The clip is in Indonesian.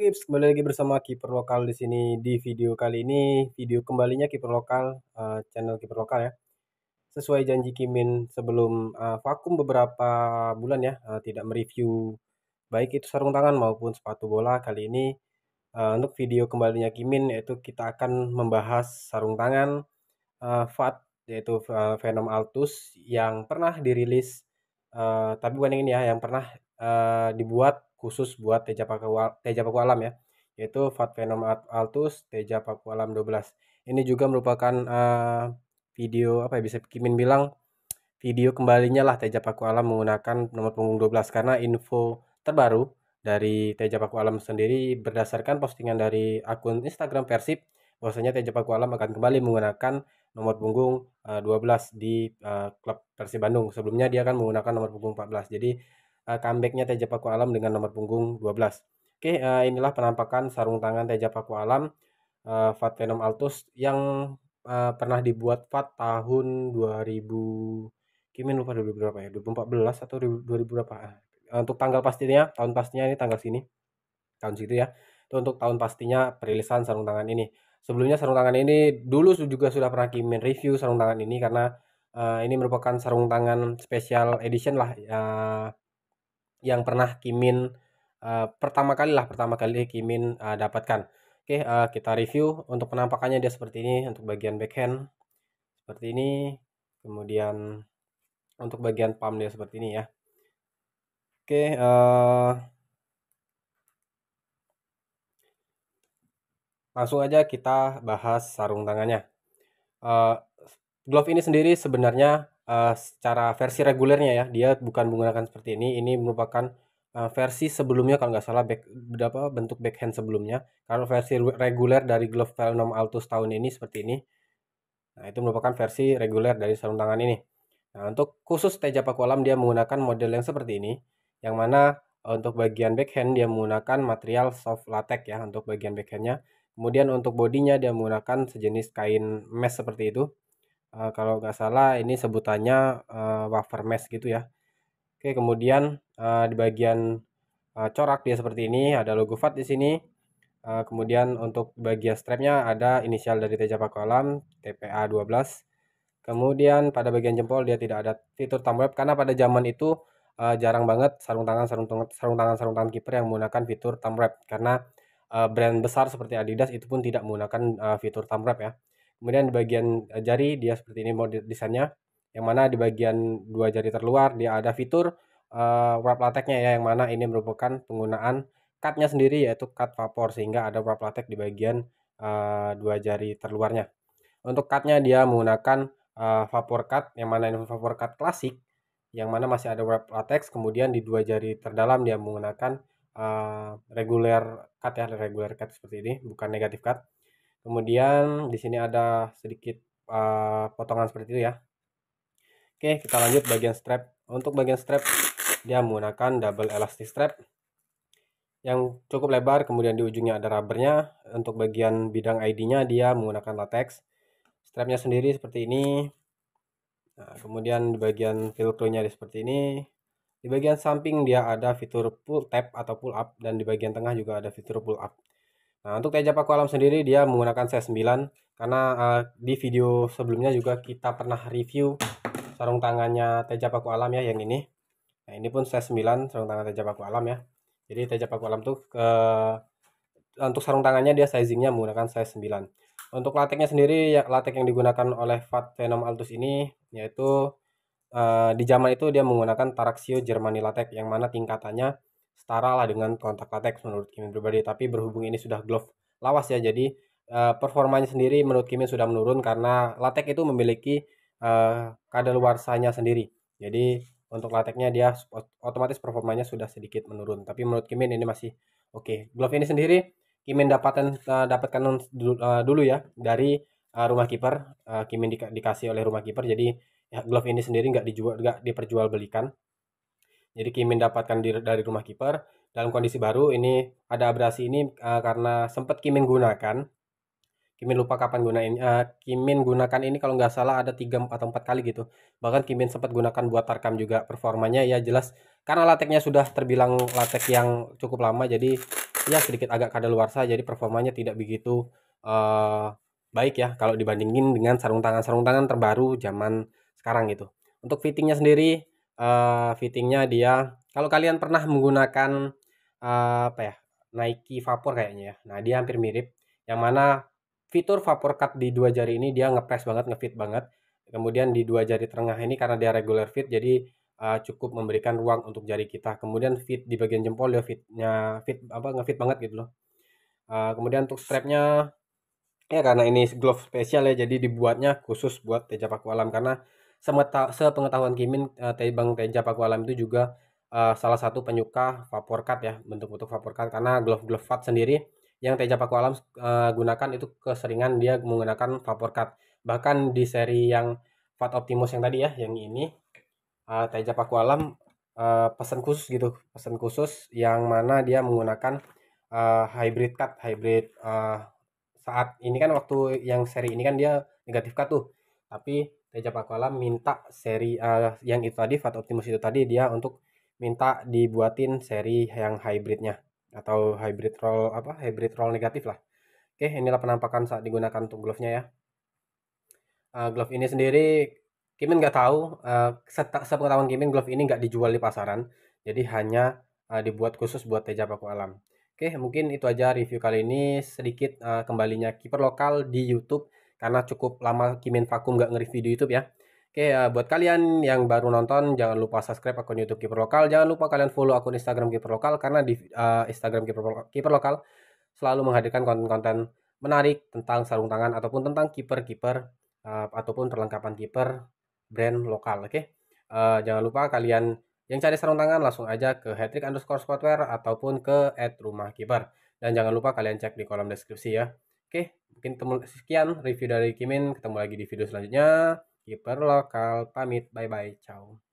Tips kembali lagi bersama kiper lokal di sini di video kali ini video kembalinya kiper lokal uh, channel kiper lokal ya sesuai janji Kimin sebelum uh, vakum beberapa bulan ya uh, tidak mereview baik itu sarung tangan maupun sepatu bola kali ini uh, untuk video kembalinya Kimin yaitu kita akan membahas sarung tangan uh, Fat yaitu uh, Venom Altus yang pernah dirilis uh, tapi bukan yang ini ya yang pernah uh, dibuat khusus buat Teja Paku, Teja Paku Alam ya, yaitu Fat Venom Altus Teja Paku Alam 12. Ini juga merupakan uh, video apa ya bisa Kimin bilang video kembalinya lah Teja Paku Alam menggunakan nomor punggung 12 karena info terbaru dari Teja Paku Alam sendiri berdasarkan postingan dari akun Instagram Persib bahwasanya Teja Paku Alam akan kembali menggunakan nomor punggung uh, eh, 12 di uh, klub Persib Bandung. Sebelumnya dia akan menggunakan nomor punggung 14. Jadi uh, comebacknya Teja Paku Alam dengan nomor punggung 12. Oke, eh, inilah penampakan sarung tangan Teja Paku Alam eh, Fat Venom Altus yang pernah dibuat Fat tahun 2000 Kimin lupa 2000 berapa ya? 2014 atau 2000 berapa? Ah, untuk tanggal pastinya, tahun pastinya ini tanggal sini. Tahun situ ya. Itu untuk tahun pastinya perilisan sarung tangan ini. Sebelumnya sarung tangan ini dulu juga sudah pernah Kimin review sarung tangan ini karena uh, ini merupakan sarung tangan special edition lah uh, yang pernah Kimin uh, pertama kali lah pertama kali Kimin uh, dapatkan. Oke, okay, uh, kita review untuk penampakannya dia seperti ini untuk bagian backhand seperti ini. Kemudian untuk bagian palm dia seperti ini ya. Oke, okay, uh, langsung aja kita bahas sarung tangannya. Uh, glove ini sendiri sebenarnya uh, secara versi regulernya ya dia bukan menggunakan seperti ini ini merupakan uh, versi sebelumnya kalau nggak salah back, apa, bentuk backhand sebelumnya kalau versi reguler dari glove Venom Altus tahun ini seperti ini nah itu merupakan versi reguler dari sarung tangan ini nah untuk khusus Teja Pakualam dia menggunakan model yang seperti ini yang mana eh, untuk bagian backhand dia menggunakan material soft latex ya untuk bagian backhandnya kemudian untuk bodinya dia menggunakan sejenis kain mesh seperti itu Eh, kalau nggak salah ini sebutannya uh, wafer mesh gitu ya oke kemudian uh, di bagian uh, corak dia seperti ini ada logo FAT di sini uh, kemudian untuk bagian strapnya ada inisial dari Teja Pakualam TPA 12 kemudian pada bagian jempol dia tidak ada fitur thumb wrap karena pada zaman itu uh, jarang banget sarung tangan sarung tangan sarung tangan sarung tangan kiper yang menggunakan fitur thumb wrap karena brand besar seperti Adidas itu pun tidak menggunakan fitur thumb wrap ya Kemudian di bagian eh, jari dia seperti ini mode desainnya. Yang mana di bagian dua jari terluar dia ada fitur uh, eh, wrap lateknya ya yang mana ini merupakan penggunaan cutnya sendiri yaitu cut vapor sehingga ada wrap latek di bagian uh, dua jari terluarnya. Untuk cutnya dia menggunakan uh, vapor cut yang mana ini vapor cut klasik yang mana masih ada wrap latex kemudian di dua jari terdalam dia menggunakan uh, regular cut ya regular cut seperti ini bukan negatif cut Kemudian di sini ada sedikit uh, potongan seperti itu ya. Oke, kita lanjut bagian strap. Untuk bagian strap dia menggunakan double elastic strap yang cukup lebar, kemudian di ujungnya ada rubbernya. Untuk bagian bidang ID-nya dia menggunakan latex. Strapnya sendiri seperti ini. Nah, kemudian di bagian velcro-nya seperti ini. Di bagian samping dia ada fitur pull tab atau pull up dan di bagian tengah juga ada fitur pull up. Nah, untuk Teja Paku Alam sendiri dia menggunakan size 9 karena uh, di video sebelumnya juga kita pernah review sarung tangannya Teja Paku Alam ya yang ini. Nah, ini pun size 9 sarung tangan Teja Paku Alam ya. Jadi Teja Paku Alam tuh ke untuk sarung tangannya dia sizingnya menggunakan size 9. Untuk lateknya sendiri ya latek yang digunakan oleh Fat Venom Altus ini yaitu uh, di zaman itu dia menggunakan Taraxio Germani latek yang mana tingkatannya setara lah dengan kontak latex menurut Kimin pribadi tapi berhubung ini sudah glove lawas ya jadi uh, performanya sendiri menurut Kimin sudah menurun karena latex itu memiliki uh, kadaluarsanya sendiri jadi untuk lateknya dia otomatis performanya sudah sedikit menurun tapi menurut Kimin ini masih oke okay. glove ini sendiri Kimin dapatkan uh, dapatkan dulu, uh, dulu ya dari uh, rumah kiper uh, Kimin di, dikasih oleh rumah kiper jadi ya, glove ini sendiri nggak dijual nggak diperjualbelikan jadi Kimin dapatkan di, dari rumah kiper dalam kondisi baru ini ada abrasi ini uh, karena sempat Kimin gunakan. Kimin lupa kapan gunain. Uh, Kimin gunakan ini kalau nggak salah ada 3 atau 4 kali gitu. Bahkan Kimin sempat gunakan buat Tarkam juga performanya ya jelas karena lateknya sudah terbilang latek yang cukup lama jadi ya sedikit agak kada luar kadaluarsa jadi performanya tidak begitu uh, baik ya kalau dibandingin dengan sarung tangan sarung tangan terbaru zaman sekarang gitu. Untuk fittingnya sendiri uh, fittingnya dia kalau kalian pernah menggunakan uh, apa ya Nike Vapor kayaknya ya nah dia hampir mirip yang mana fitur Vapor Cut di dua jari ini dia ngepres banget ngefit banget kemudian di dua jari tengah ini karena dia regular fit jadi uh, cukup memberikan ruang untuk jari kita kemudian fit di bagian jempol dia fitnya fit apa ngefit banget gitu loh uh, kemudian untuk strapnya ya karena ini glove spesial ya jadi dibuatnya khusus buat Teja Paku Alam karena semeta, sepengetahuan Kimin uh, eh, Bang Teja Paku Alam itu juga uh, salah satu penyuka vapor cut ya bentuk-bentuk vapor cut karena glove glove fat sendiri yang Teja Paku Alam uh, eh, gunakan itu keseringan dia menggunakan vapor cut bahkan di seri yang Fat Optimus yang tadi ya yang ini uh, Teja Paku Alam uh, pesan khusus gitu pesan khusus yang mana dia menggunakan uh, hybrid cut hybrid uh, saat ini kan waktu yang seri ini kan dia negatif cut tuh tapi Teja Pakuala minta seri uh, yang itu tadi Fat Optimus itu tadi dia untuk minta dibuatin seri yang hybridnya atau hybrid roll apa hybrid roll negatif lah. Oke, inilah penampakan saat digunakan untuk glove-nya ya. Uh, glove ini sendiri Kimin nggak tahu uh, sepengetahuan Kimin glove ini nggak dijual di pasaran, jadi hanya uh, dibuat khusus buat Teja Paku Alam. Oke, mungkin itu aja review kali ini sedikit uh, kembalinya kiper lokal di YouTube karena cukup lama Kimin Vakum gak nge-review di YouTube ya. Oke, uh, buat kalian yang baru nonton, jangan lupa subscribe akun YouTube Kiper Lokal. Jangan lupa kalian follow akun Instagram Kiper Lokal karena di uh, Instagram Kiper Lokal selalu menghadirkan konten-konten menarik tentang sarung tangan ataupun tentang kiper-kiper uh, eh, ataupun perlengkapan kiper brand lokal. Oke, okay? uh, jangan lupa kalian yang cari sarung tangan langsung aja ke Hattrick underscore Sportwear ataupun ke at rumah kiper. Dan jangan lupa kalian cek di kolom deskripsi ya. Oke, mungkin temu, sekian review dari Kimin. Ketemu lagi di video selanjutnya. Keeper lokal pamit. Bye bye. Ciao.